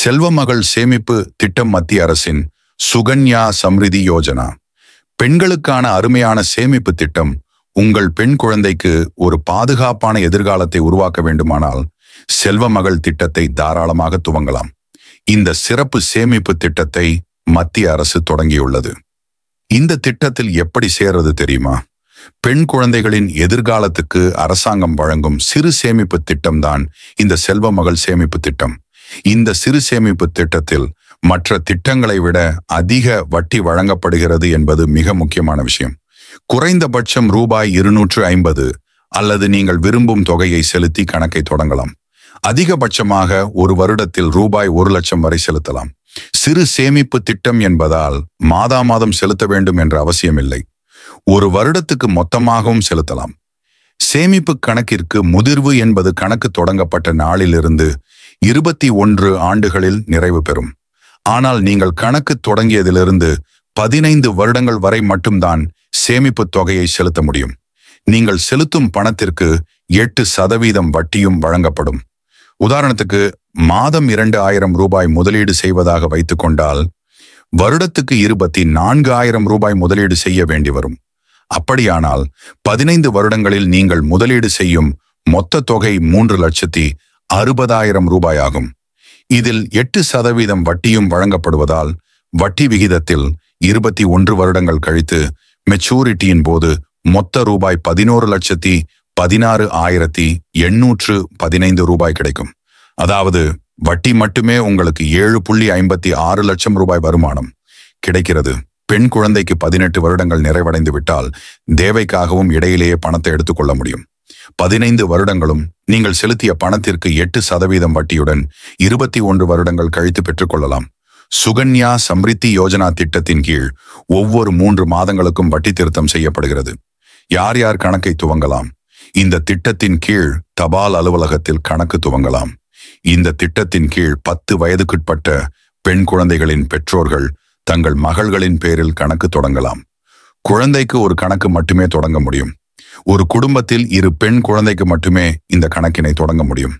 செல்வமகள் சேமிப்பு திட்டம் மத்திய அரசின் சுகன்யா சம்ரிதி யோஜனா பெண்களுக்கான அருமையான சேமிப்பு திட்டம் உங்கள் பெண் குழந்தைக்கு ஒரு பாதுகாப்பான எதிர்காலத்தை உருவாக்க வேண்டுமானால் செல்வமகள் திட்டத்தை தாராளமாக துவங்கலாம் இந்த சிறப்பு சேமிப்பு திட்டத்தை மத்திய அரசு தொடங்கியுள்ளது இந்த திட்டத்தில் எப்படி சேர்றது தெரியுமா பெண் குழந்தைகளின் எதிர்காலத்துக்கு அரசாங்கம் வழங்கும் சிறு சேமிப்பு திட்டம்தான் இந்த செல்வமகள் சேமிப்பு திட்டம் இந்த சிறு சேமிப்பு திட்டத்தில் மற்ற திட்டங்களை விட அதிக வட்டி வழங்கப்படுகிறது என்பது மிக முக்கியமான விஷயம் குறைந்தபட்சம் ரூபாய் இருநூற்று ஐம்பது அல்லது நீங்கள் விரும்பும் தொகையை செலுத்தி கணக்கை தொடங்கலாம் அதிகபட்சமாக ஒரு வருடத்தில் ரூபாய் ஒரு லட்சம் வரை செலுத்தலாம் சிறு சேமிப்பு திட்டம் என்பதால் மாதா மாதம் செலுத்த வேண்டும் என்ற அவசியமில்லை ஒரு வருடத்துக்கு மொத்தமாகவும் செலுத்தலாம் சேமிப்பு கணக்கிற்கு முதிர்வு என்பது கணக்கு தொடங்கப்பட்ட நாளிலிருந்து இருபத்தி ஒன்று ஆண்டுகளில் நிறைவு பெறும் ஆனால் நீங்கள் கணக்கு தொடங்கியதிலிருந்து பதினைந்து வருடங்கள் வரை மட்டும்தான் சேமிப்பு தொகையை செலுத்த முடியும் நீங்கள் செலுத்தும் பணத்திற்கு எட்டு சதவீதம் வட்டியும் வழங்கப்படும் உதாரணத்துக்கு மாதம் இரண்டு ஆயிரம் ரூபாய் முதலீடு செய்வதாக வைத்துக்கொண்டால் வருடத்துக்கு இருபத்தி நான்கு ஆயிரம் ரூபாய் முதலீடு செய்ய வேண்டி வரும் அப்படியானால் பதினைந்து வருடங்களில் நீங்கள் முதலீடு செய்யும் மொத்த தொகை மூன்று லட்சத்தி அறுபதாயிரம் ரூபாய் ஆகும் இதில் எட்டு சதவீதம் வட்டியும் வழங்கப்படுவதால் வட்டி விகிதத்தில் இருபத்தி ஒன்று வருடங்கள் கழித்து மெச்சூரிட்டியின் போது மொத்த ரூபாய் பதினோரு லட்சத்தி பதினாறு ஆயிரத்தி எண்ணூற்று பதினைந்து ரூபாய் கிடைக்கும் அதாவது வட்டி மட்டுமே உங்களுக்கு ஏழு புள்ளி ஐம்பத்தி ஆறு லட்சம் ரூபாய் வருமானம் கிடைக்கிறது பெண் குழந்தைக்கு பதினெட்டு வருடங்கள் நிறைவடைந்து விட்டால் தேவைக்காகவும் இடையிலேயே பணத்தை எடுத்துக்கொள்ள முடியும் பதினைந்து வருடங்களும் நீங்கள் செலுத்திய பணத்திற்கு எட்டு சதவீதம் வட்டியுடன் இருபத்தி ஒன்று வருடங்கள் கழித்து பெற்றுக்கொள்ளலாம் சுகன்யா சம்ரித்தி யோஜனா திட்டத்தின் கீழ் ஒவ்வொரு மூன்று மாதங்களுக்கும் வட்டி திருத்தம் செய்யப்படுகிறது யார் யார் கணக்கை துவங்கலாம் இந்த திட்டத்தின் கீழ் தபால் அலுவலகத்தில் கணக்கு துவங்கலாம் இந்த திட்டத்தின் கீழ் பத்து வயதுக்குட்பட்ட பெண் குழந்தைகளின் பெற்றோர்கள் தங்கள் மகள்களின் பேரில் கணக்கு தொடங்கலாம் குழந்தைக்கு ஒரு கணக்கு மட்டுமே தொடங்க முடியும் ஒரு குடும்பத்தில் இரு பெண் குழந்தைக்கு மட்டுமே இந்த கணக்கினை தொடங்க முடியும்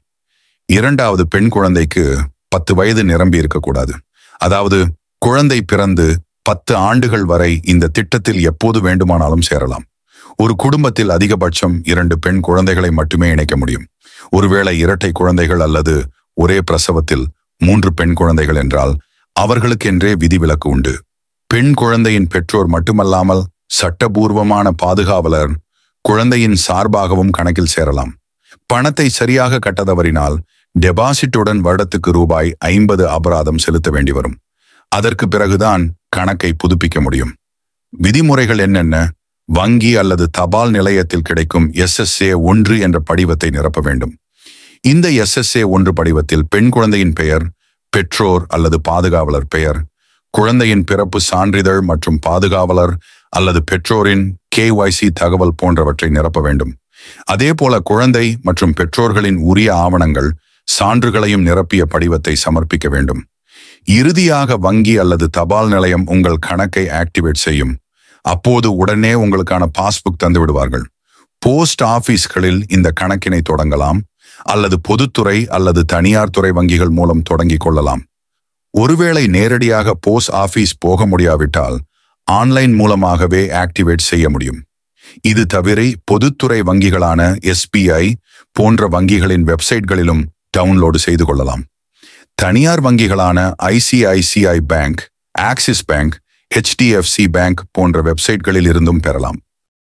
இரண்டாவது பெண் குழந்தைக்கு பத்து வயது நிரம்பி இருக்கக்கூடாது அதாவது குழந்தை பிறந்து பத்து ஆண்டுகள் வரை இந்த திட்டத்தில் எப்போது வேண்டுமானாலும் சேரலாம் ஒரு குடும்பத்தில் அதிகபட்சம் இரண்டு பெண் குழந்தைகளை மட்டுமே இணைக்க முடியும் ஒருவேளை இரட்டை குழந்தைகள் அல்லது ஒரே பிரசவத்தில் மூன்று பெண் குழந்தைகள் என்றால் அவர்களுக்கென்றே விதிவிலக்கு உண்டு பெண் குழந்தையின் பெற்றோர் மட்டுமல்லாமல் சட்டபூர்வமான பாதுகாவலர் குழந்தையின் சார்பாகவும் கணக்கில் சேரலாம் பணத்தை சரியாக கட்டதவரினால் டெபாசிட்டுடன் வருடத்துக்கு ரூபாய் ஐம்பது அபராதம் செலுத்த வேண்டி வரும் அதற்கு பிறகுதான் கணக்கை புதுப்பிக்க முடியும் விதிமுறைகள் என்னென்ன வங்கி அல்லது தபால் நிலையத்தில் கிடைக்கும் எஸ்எஸ்ஏ ஒன்று என்ற படிவத்தை நிரப்ப வேண்டும் இந்த எஸ்எஸ்ஏ ஒன்று படிவத்தில் பெண் குழந்தையின் பெயர் பெற்றோர் அல்லது பாதுகாவலர் பெயர் குழந்தையின் பிறப்பு சான்றிதழ் மற்றும் பாதுகாவலர் அல்லது பெற்றோரின் கேஒய்சி தகவல் போன்றவற்றை நிரப்ப வேண்டும் அதேபோல குழந்தை மற்றும் பெற்றோர்களின் உரிய ஆவணங்கள் சான்றுகளையும் நிரப்பிய படிவத்தை சமர்ப்பிக்க வேண்டும் இறுதியாக வங்கி அல்லது தபால் நிலையம் உங்கள் கணக்கை ஆக்டிவேட் செய்யும் அப்போது உடனே உங்களுக்கான பாஸ்புக் தந்து விடுவார்கள் போஸ்ட் ஆபீஸ்களில் இந்த கணக்கினை தொடங்கலாம் அல்லது பொதுத்துறை அல்லது தனியார் துறை வங்கிகள் மூலம் தொடங்கிக் கொள்ளலாம் ஒருவேளை நேரடியாக போஸ்ட் ஆபீஸ் போக முடியாவிட்டால் ஆன்லைன் மூலமாகவே ஆக்டிவேட் செய்ய முடியும் இது தவிர பொதுத்துறை வங்கிகளான எஸ்பிஐ போன்ற வங்கிகளின் வெப்சைட்களிலும் டவுன்லோடு செய்து கொள்ளலாம் தனியார் வங்கிகளான ICICI bank Axis bank HDFC bank போன்ற வெப்சைட்களில் இருந்தும் பெறலாம்